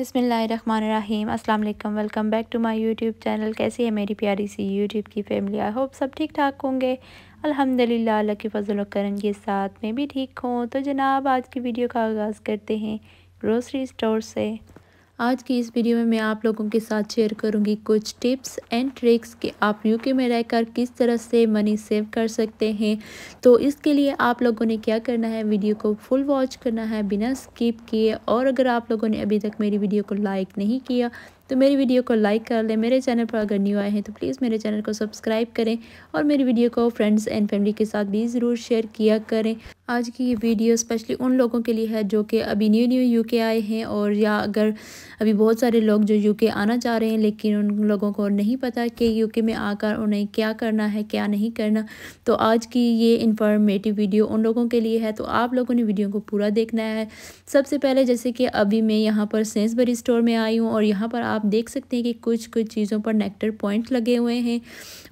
बिसमीम अस्सलाम वालेकुम welcome back to my YouTube channel कैसी है मेरी प्यारी सी यूट्यूब की फैमिली आई होप सब ठीक ठाक होंगे अल्हम्दुलिल्लाह अल्लाह के फजल करम के साथ मैं भी ठीक हूँ तो जनाब आज की वीडियो का आगाज़ करते हैं ग्रोसरी स्टोर से आज की इस वीडियो में मैं आप लोगों के साथ शेयर करूंगी कुछ टिप्स एंड ट्रिक्स कि आप यूके में रहकर किस तरह से मनी सेव कर सकते हैं तो इसके लिए आप लोगों ने क्या करना है वीडियो को फुल वॉच करना है बिना स्किप किए और अगर आप लोगों ने अभी तक मेरी वीडियो को लाइक नहीं किया तो मेरी वीडियो को लाइक कर लें मेरे चैनल पर अगर न्यू आए हैं तो प्लीज़ मेरे चैनल को सब्सक्राइब करें और मेरी वीडियो को फ्रेंड्स एंड फैमिली के साथ भी ज़रूर शेयर किया करें आज की ये वीडियो स्पेशली उन लोगों के लिए है जो कि अभी न्यू न्यू यूके आए हैं और या अगर अभी बहुत सारे लोग जो यूके आना चाह रहे हैं लेकिन उन लोगों को नहीं पता कि यूके में आकर उन्हें क्या करना है क्या नहीं करना तो आज की ये इंफॉर्मेटिव वीडियो उन लोगों के लिए है तो आप लोगों ने वीडियो को पूरा देखना है सबसे पहले जैसे कि अभी मैं यहाँ पर सेंसबरी स्टोर में आई हूँ और यहाँ पर आप देख सकते हैं कि कुछ कुछ चीज़ों पर नेक्टर पॉइंट लगे हुए हैं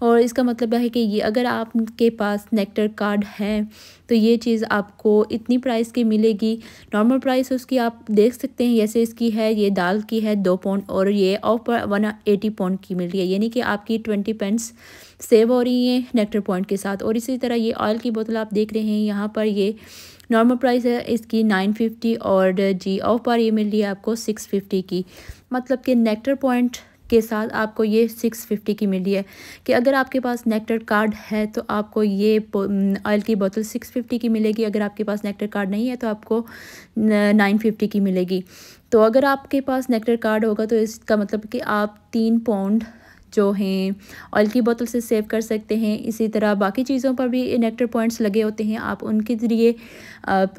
और इसका मतलब है कि ये अगर आपके पास नेक्टर कार्ड है तो ये चीज़ आपको इतनी प्राइस की मिलेगी नॉर्मल प्राइस उसकी आप देख सकते हैं जैसे इसकी है ये दाल की है दो पौंड और ये ऑफ वन एटी पौंड की मिल रही है यानी कि आपकी ट्वेंटी पेंट्स सेव हो रही हैं नेक्टर पॉइंट के साथ और इसी तरह ये ऑयल की बोतल आप देख रहे हैं यहाँ पर ये नॉर्मल प्राइस है इसकी नाइन फिफ्टी और जी ऑफ पर ये मिल रही है आपको सिक्स फिफ्टी की मतलब कि नेक्टर पॉइंट के साथ आपको ये सिक्स फिफ्टी की मिली है कि अगर आपके पास नेक्टर कार्ड है तो आपको ये ऑयल की बोतल सिक्स फिफ्टी की मिलेगी अगर आपके पास नेक्टर कार्ड नहीं है तो आपको नाइन फिफ्टी की मिलेगी तो अगर आपके पास नेक्टर कार्ड होगा तो इसका मतलब कि आप तीन पाउंड जो हैं ऑयल की बोतल से सेव कर सकते हैं इसी तरह बाकी चीज़ों पर भी इनेक्टर पॉइंट्स लगे होते हैं आप उनके ज़रिए आप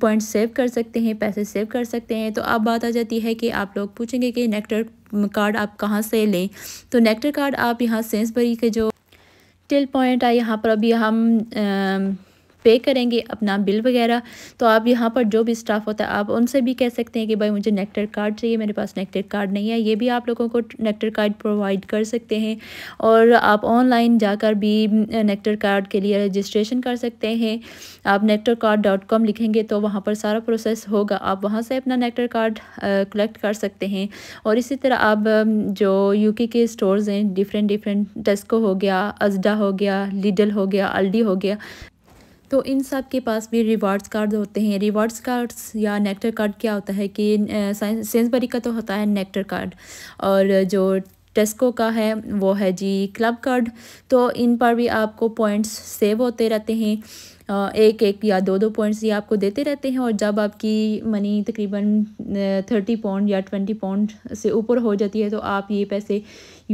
पॉइंट्स सेव कर सकते हैं पैसे सेव कर सकते हैं तो अब बात आ जाती है कि आप लोग पूछेंगे कि इनेक्टर कार्ड आप कहाँ से लें तो नेक्टर कार्ड आप यहाँ सेंसबरी के जो टिल पॉइंट है यहाँ पर अभी हम पे करेंगे अपना बिल वगैरह तो आप यहाँ पर जो भी स्टाफ होता है आप उनसे भी कह सकते हैं कि भाई मुझे नेक्टर कार्ड चाहिए मेरे पास नेक्टर कार्ड नहीं है ये भी आप लोगों को नेक्टर कार्ड प्रोवाइड कर सकते हैं और आप ऑनलाइन जाकर भी नेक्टर कार्ड के लिए रजिस्ट्रेशन कर सकते हैं आप नेक्टर कार्ड डॉट कॉम लिखेंगे तो वहाँ पर सारा प्रोसेस होगा आप वहाँ से अपना नेक्टर कार्ड कलेक्ट कर सकते हैं और इसी तरह आप जो यूके के स्टोर्स हैं डिफरेंट डिफरेंट टेस्को हो गया अजडा हो गया लिडल हो गया अल्डी हो गया तो इन सब के पास भी रिवार्ड्स कार्ड होते हैं रिवार्ड्स कार्ड्स या नेक्टर कार्ड क्या होता है कि सेंसबरी का तो होता है नेक्टर कार्ड और जो टेस्को का है वो है जी क्लब कार्ड तो इन पर भी आपको पॉइंट्स सेव होते रहते हैं एक एक या दो दो पॉइंट्स ये आपको देते रहते हैं और जब आपकी मनी तकरीबन थर्टी पाउंड या ट्वेंटी पाउंड से ऊपर हो जाती है तो आप ये पैसे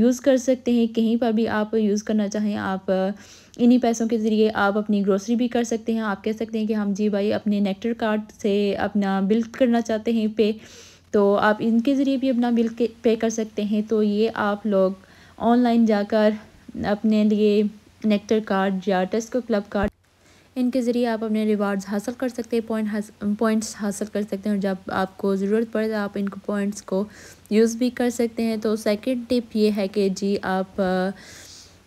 यूज़ कर सकते हैं कहीं पर भी आप यूज़ करना चाहें आप इन्हीं पैसों के ज़रिए आप अपनी ग्रोसरी भी कर सकते हैं आप कह सकते हैं कि हम जी भाई अपने नेक्टर कार्ड से अपना बिल करना चाहते हैं पे तो आप इनके ज़रिए भी अपना बिल पे कर सकते हैं तो ये आप लोग ऑनलाइन जाकर अपने लिए नेक्टर कार्ड या टेस्को क्लब कार्ड इनके ज़रिए आप अपने रिवार्ड्स हासिल कर सकते हैं पॉइंट हास, पॉइंट्स हासिल कर सकते हैं और जब आपको ज़रूरत पड़े तो आप इनको पॉइंट्स को यूज़ भी कर सकते हैं तो सेकंड टिप ये है कि जी आप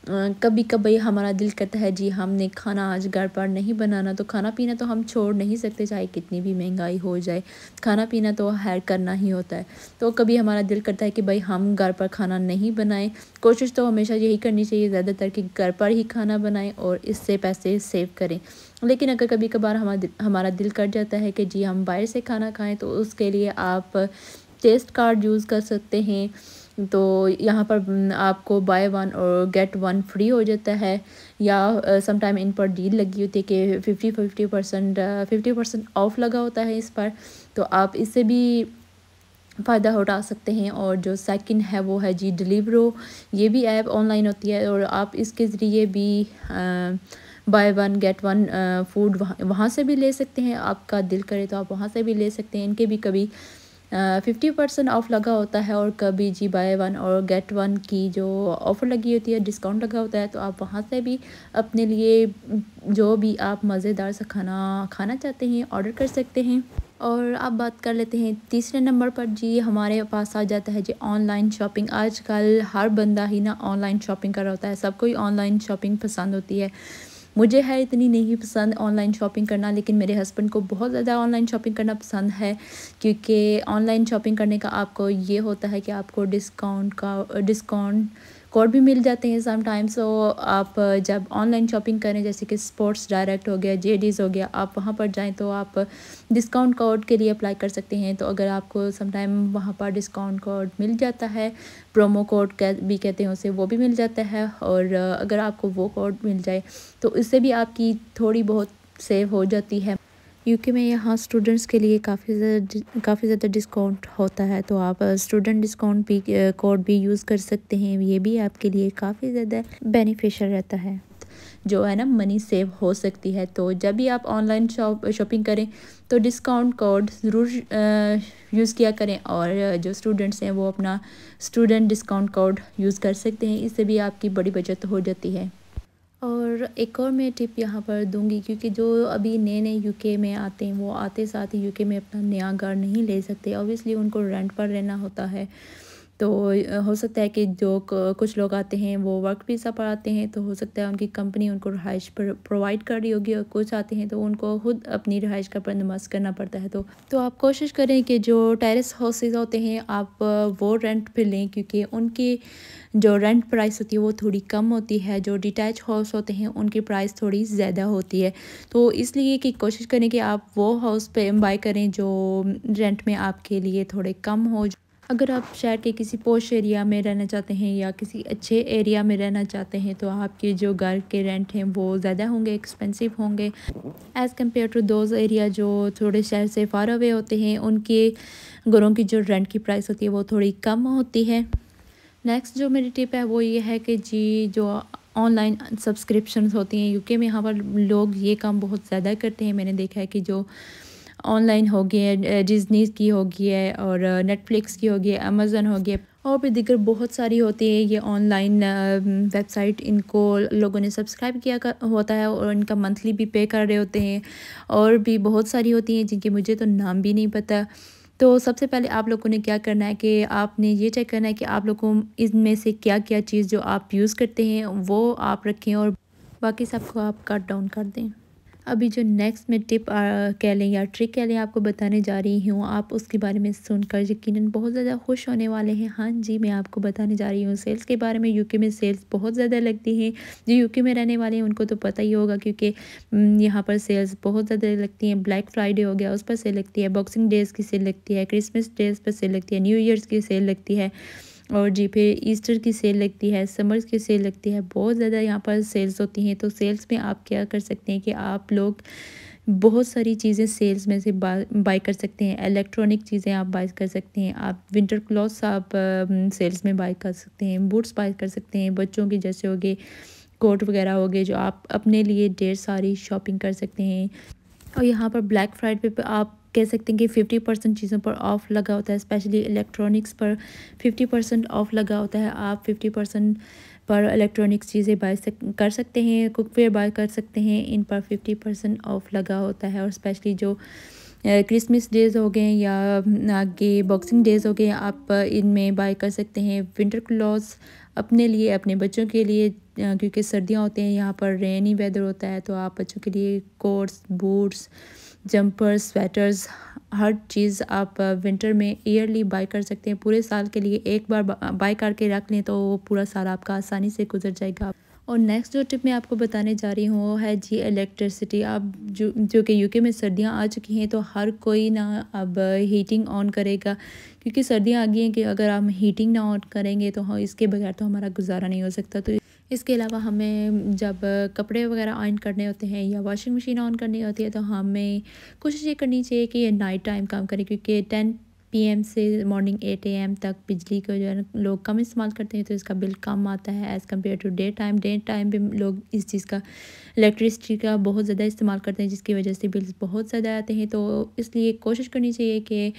कभी कभी हमारा दिल करता है जी हमने खाना आज घर पर नहीं बनाना तो खाना पीना तो हम छोड़ नहीं सकते चाहे कितनी भी महंगाई हो जाए खाना पीना तो हैर करना ही होता है तो कभी हमारा दिल करता है कि भाई हम घर पर खाना नहीं बनाएं कोशिश तो हमेशा यही करनी चाहिए ज़्यादातर कि घर पर ही खाना बनाएं और इससे पैसे सेव करें लेकिन अगर कभी कभार हमारा हमारा दिल कर जाता है कि जी हम बाहर से खाना खाएँ तो उसके लिए आप टेस्ट कार्ड यूज़ कर सकते हैं तो यहाँ पर आपको बाय वन और गेट वन फ्री हो जाता है या समटाइम इन पर डील लगी होती है कि fifty fifty percent fifty percent off लगा होता है इस पर तो आप इससे भी फ़ायदा उठा सकते हैं और जो सेकंड है वो है जी डिलीवरो ये भी ऐप ऑनलाइन होती है और आप इसके ज़रिए भी buy one get one food वहाँ वहाँ से भी ले सकते हैं आपका दिल करे तो आप वहाँ से भी ले सकते हैं इनके भी कभी फिफ्टी परसेंट ऑफ लगा होता है और कभी जी बाय वन और गेट वन की जो ऑफ़र लगी होती है डिस्काउंट लगा होता है तो आप वहाँ से भी अपने लिए जो भी आप मज़ेदार सा खाना खाना चाहते हैं ऑर्डर कर सकते हैं और आप बात कर लेते हैं तीसरे नंबर पर जी हमारे पास आ जाता है जी ऑनलाइन शॉपिंग आजकल हर बंदा ही ना ऑनलाइन शॉपिंग कर रहा होता है सबको ही ऑनलाइन शॉपिंग पसंद होती है मुझे है इतनी नहीं पसंद ऑनलाइन शॉपिंग करना लेकिन मेरे हस्बैंड को बहुत ज़्यादा ऑनलाइन शॉपिंग करना पसंद है क्योंकि ऑनलाइन शॉपिंग करने का आपको ये होता है कि आपको डिस्काउंट का डिस्काउंट कोड भी मिल जाते हैं टाइम्स सो आप जब ऑनलाइन शॉपिंग करें जैसे कि स्पोर्ट्स डायरेक्ट हो गया जेडीज़ हो गया आप वहाँ पर जाएँ तो आप डिस्काउंट कोड के लिए अप्लाई कर सकते हैं तो अगर आपको समटाइम वहाँ पर डिस्काउंट कोड मिल जाता है प्रोमो कोड भी कहते हैं उसे वो भी मिल जाता है और अगर आपको वो कोड मिल जाए तो उससे भी आपकी थोड़ी बहुत सेव हो जाती है यूके में यहाँ स्टूडेंट्स के लिए काफ़ी ज़्यादा काफ़ी ज़्यादा डिस्काउंट होता है तो आप स्टूडेंट डिस्काउंट भी कोड भी यूज़ कर सकते हैं ये भी आपके लिए काफ़ी ज़्यादा बेनिफिशियल रहता है जो है ना मनी सेव हो सकती है तो जब भी आप ऑनलाइन शॉप शॉपिंग करें तो डिस्काउंट कोड ज़रूर यूज़ किया करें और जो स्टूडेंट्स हैं वो अपना स्टूडेंट डिस्काउंट कोड यूज़ कर सकते हैं इससे भी आपकी बड़ी बचत हो जाती है और एक और मैं टिप यहाँ पर दूंगी क्योंकि जो अभी नए नए यूके में आते हैं वो आते साथ ही यूके में अपना नया घर नहीं ले सकते ऑब्वियसली उनको रेंट पर रहना होता है तो हो सकता है कि जो कुछ लोग आते हैं वो वर्क वीज़ा पर आते हैं तो हो सकता है उनकी कंपनी उनको रहाइश पर प्रोवाइड कर रही होगी और कुछ आते हैं तो उनको खुद अपनी रहाइश का बंदोबस्त करना पड़ता है तो तो आप कोशिश करें कि जो टेरेस हाउसेज होते हैं आप वो रेंट पर लें क्योंकि उनकी जो रेंट प्राइस होती है वो थोड़ी कम होती है जो डिटैच हाउस होते हैं उनकी प्राइस थोड़ी ज़्यादा होती है तो इसलिए कि कोशिश करें कि आप वो हाउस पर बाई करें जो रेंट में आपके लिए थोड़े कम हो अगर आप शहर के किसी पोश एरिया में रहना चाहते हैं या किसी अच्छे एरिया में रहना चाहते हैं तो आपके जो घर के रेंट हैं वो ज़्यादा होंगे एक्सपेंसिव होंगे as compare to those area जो थोड़े शहर से फार अवे होते हैं उनके घरों की जो रेंट की प्राइस होती है वो थोड़ी कम होती है नेक्स्ट जो मेरी टिप है वो ये है कि जी जो ऑनलाइन सब्सक्रिप्शन होती हैं यूके में यहाँ पर लोग ये काम बहुत ज़्यादा करते हैं मैंने देखा है कि जो ऑनलाइन होगी है डिजनी की होगी है और नेटफ्लिक्स की होगी है अमेज़न होगी गया और भी दिगर बहुत सारी होती है ये ऑनलाइन वेबसाइट इनको लोगों ने सब्सक्राइब किया कर, होता है और इनका मंथली भी पे कर रहे होते हैं और भी बहुत सारी होती हैं जिनके मुझे तो नाम भी नहीं पता तो सबसे पहले आप लोगों ने क्या करना है कि आपने ये चेक करना है कि आप लोगों इनमें से क्या क्या चीज़ जो आप यूज़ करते हैं वो आप रखें और बाकी सबको आप कट डाउन कर दें अभी जो नेक्स्ट में टिप कह लें या ट्रिक कह लें आपको बताने जा रही हूँ आप उसके बारे में सुनकर यकीन बहुत ज़्यादा खुश होने वाले हैं हाँ जी मैं आपको बताने जा रही हूँ सेल्स के बारे में यूके में सेल्स बहुत ज़्यादा लगती हैं जो यूके में रहने वाले हैं उनको तो पता ही होगा क्योंकि यहाँ पर सेल्स बहुत ज़्यादा लगती हैं ब्लैक फ्राइडे हो गया उस पर सेल लगती है बॉक्सिंग डेज़ की सेल लगती है क्रिसमस डेज़ पर सेल लगती है न्यू ईयर्स की सेल लगती है और जी फिर ईस्टर की सेल लगती है समर्स की सेल लगती है बहुत ज़्यादा यहाँ पर सेल्स होती हैं तो सेल्स में आप क्या कर सकते हैं कि आप लोग बहुत सारी चीज़ें सेल्स में से बाई कर सकते हैं इलेक्ट्रॉनिक चीज़ें आप बाई कर सकते हैं आप विंटर क्लॉथ्स आप सेल्स में बाई कर सकते हैं बूट्स बाय कर सकते हैं बच्चों के जैसे हो गए कोट वगैरह हो गए जो आप अपने लिए ढेर सारी शॉपिंग कर सकते हैं और यहाँ पर ब्लैक फ्राइडे पे आप कह सकते हैं कि फिफ्टी परसेंट चीज़ों पर ऑफ लगा होता है स्पेशली इलेक्ट्रॉनिक्स पर फिफ्टी परसेंट ऑफ लगा होता है आप फिफ्टी परसेंट पर इलेक्ट्रॉनिक्स चीज़ें बाय कर सकते हैं कुकवेयर बाय कर सकते हैं इन पर फिफ्टी परसेंट ऑफ लगा होता है और स्पेशली जो क्रिसमस डेज़ हो गए या आगे बॉक्सिंग डेज़ हो गए आप इनमें बाय कर सकते हैं विंटर क्लॉथ्स अपने लिए अपने बच्चों के लिए क्योंकि सर्दियाँ होते हैं यहाँ पर रेनी वेदर होता है तो आप बच्चों के लिए कोट्स बूट्स जंपर स्वेटर्स हर चीज़ आप विंटर में ईयरली बाई कर सकते हैं पूरे साल के लिए एक बार बाई करके रख लें तो वो पूरा साल आपका आसानी से गुजर जाएगा और नेक्स्ट जो टिप मैं आपको बताने जा रही हूँ वो है जी इलेक्ट्रिसिटी अब जो जो कि यूके में सर्दियाँ आ चुकी हैं तो हर कोई ना अब हीटिंग ऑन करेगा क्योंकि सर्दियाँ आ गई हैं कि अगर हम हीटिंग ना ऑन करेंगे तो हाँ इसके बगैर तो हमारा गुजारा नहीं हो सकता तो इसके अलावा हमें जब कपड़े वगैरह आयन करने होते हैं या वॉशिंग मशीन ऑन करनी होती है तो हमें कोशिश ये करनी चाहिए कि ये नाइट टाइम काम करें क्योंकि टेन पीएम से मॉर्निंग एट एम तक बिजली को जो है लोग कम इस्तेमाल करते हैं तो इसका बिल कम आता है as compare to day time day time भी लोग इस चीज़ का इलेक्ट्रिसिटी का बहुत ज़्यादा इस्तेमाल करते हैं जिसकी वजह से बिल्स बहुत ज़्यादा आते हैं तो इसलिए कोशिश करनी चाहिए कि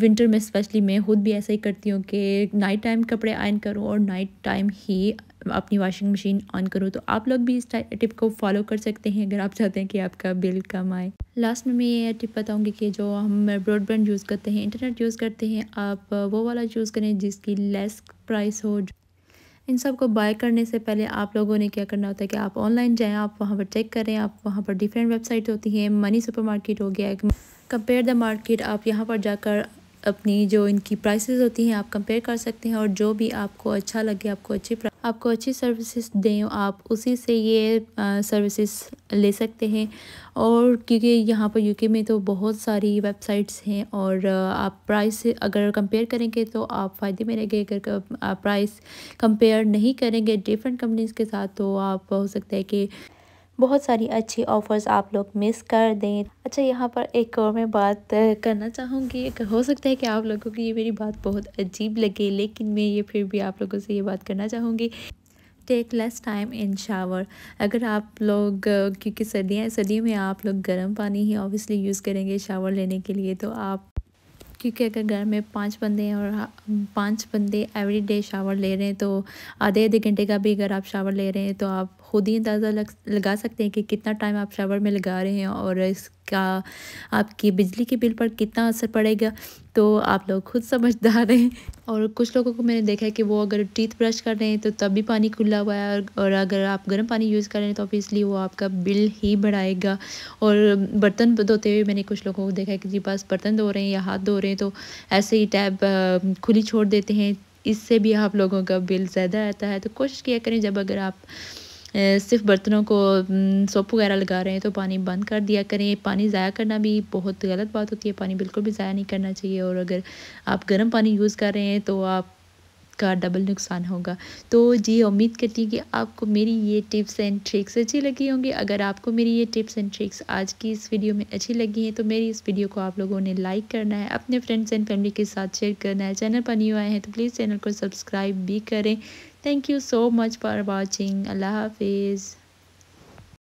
विंटर में स्पेशली मैं खुद भी ऐसा ही करती हूँ कि नाइट टाइम कपड़े आयन करूँ और नाइट टाइम ही अपनी वॉशिंग मशीन ऑन करूँ तो आप लोग भी इस टिप को फॉलो कर सकते हैं अगर आप चाहते हैं कि आपका बिल कम आए लास्ट में मैं ये टिप बताऊँगी कि जो हम ब्रॉडबैंड यूज़ करते हैं इंटरनेट यूज़ करते हैं आप वो वाला यूज़ करें जिसकी लेस प्राइस हो इन सब को बाय करने से पहले आप लोगों ने क्या करना होता है कि आप ऑनलाइन जाएं आप वहाँ पर चेक करें आप वहाँ पर डिफरेंट वेबसाइट होती हैं मनी सुपरमार्केट हो गया कंपेयर द मार्केट आप यहाँ पर जाकर अपनी जो इनकी प्राइसेस होती हैं आप कंपेयर कर सकते हैं और जो भी आपको अच्छा लगे आपको अच्छी आपको अच्छी सर्विसेज दें आप उसी से ये सर्विसेज ले सकते हैं और क्योंकि यहाँ पर यूके में तो बहुत सारी वेबसाइट्स हैं और आप प्राइस अगर कंपेयर करेंगे तो आप फ़ायदे में रहेंगे अगर प्राइस कंपेयर नहीं करेंगे डिफरेंट कंपनीज़ के साथ तो आप हो सकता है कि बहुत सारी अच्छी ऑफ़र्स आप लोग मिस कर दें अच्छा यहाँ पर एक और मैं बात करना चाहूँगी हो सकता है कि आप लोगों की ये मेरी बात बहुत अजीब लगे लेकिन मैं ये फिर भी आप लोगों से ये बात करना चाहूँगी take less time in shower अगर आप लोग क्योंकि सर्दियाँ सर्दियों में आप लोग गर्म पानी ही ऑब्वियसली यूज़ करेंगे शावर लेने के लिए तो आप क्योंकि अगर घर में पांच बंदे हैं और पांच बंदे एवरी डे शावर ले रहे हैं तो आधे आधे घंटे का भी अगर आप शावर ले रहे हैं तो आप ख़ुद ही अंदाज़ा लग लगा सकते हैं कि कितना टाइम आप शावर में लगा रहे हैं और इसका आपकी बिजली के बिल पर कितना असर पड़ेगा तो आप लोग खुद समझदार हैं और कुछ लोगों को मैंने देखा है कि वो अगर टीथ ब्रश कर रहे हैं तो तब भी पानी खुला हुआ है और अगर आप गर्म पानी यूज़ कर रहे हैं तो ऑब्वियसली वो आपका बिल ही बढ़ाएगा और बर्तन धोते हुए मैंने कुछ लोगों को देखा है कि जी बस बर्तन धो रहे हैं या हाथ धो रहे हैं तो ऐसे ही टैब खुली छोड़ देते हैं इससे भी आप लोगों का बिल ज़्यादा आता है तो कोशिश किया करें जब अगर आप सिर्फ बर्तनों को सोप वगैरह लगा रहे हैं तो पानी बंद कर दिया करें पानी ज़ाया करना भी बहुत गलत बात होती है पानी बिल्कुल भी ज़ाया नहीं करना चाहिए और अगर आप गर्म पानी यूज़ कर रहे हैं तो आप का डबल नुकसान होगा तो जी उम्मीद करती हूँ कि आपको मेरी ये टिप्स एंड ट्रिक्स अच्छी लगी होंगी अगर आपको मेरी ये टिप्स एंड ट्रिक्स आज की इस वीडियो में अच्छी लगी हैं तो मेरी इस वीडियो को आप लोगों ने लाइक करना है अपने फ्रेंड्स एंड फैमिली के साथ शेयर करना है चैनल पर न्यू आए हैं तो प्लीज़ चैनल को सब्सक्राइब भी करें thank you so much for watching अल्लाह हाफिज़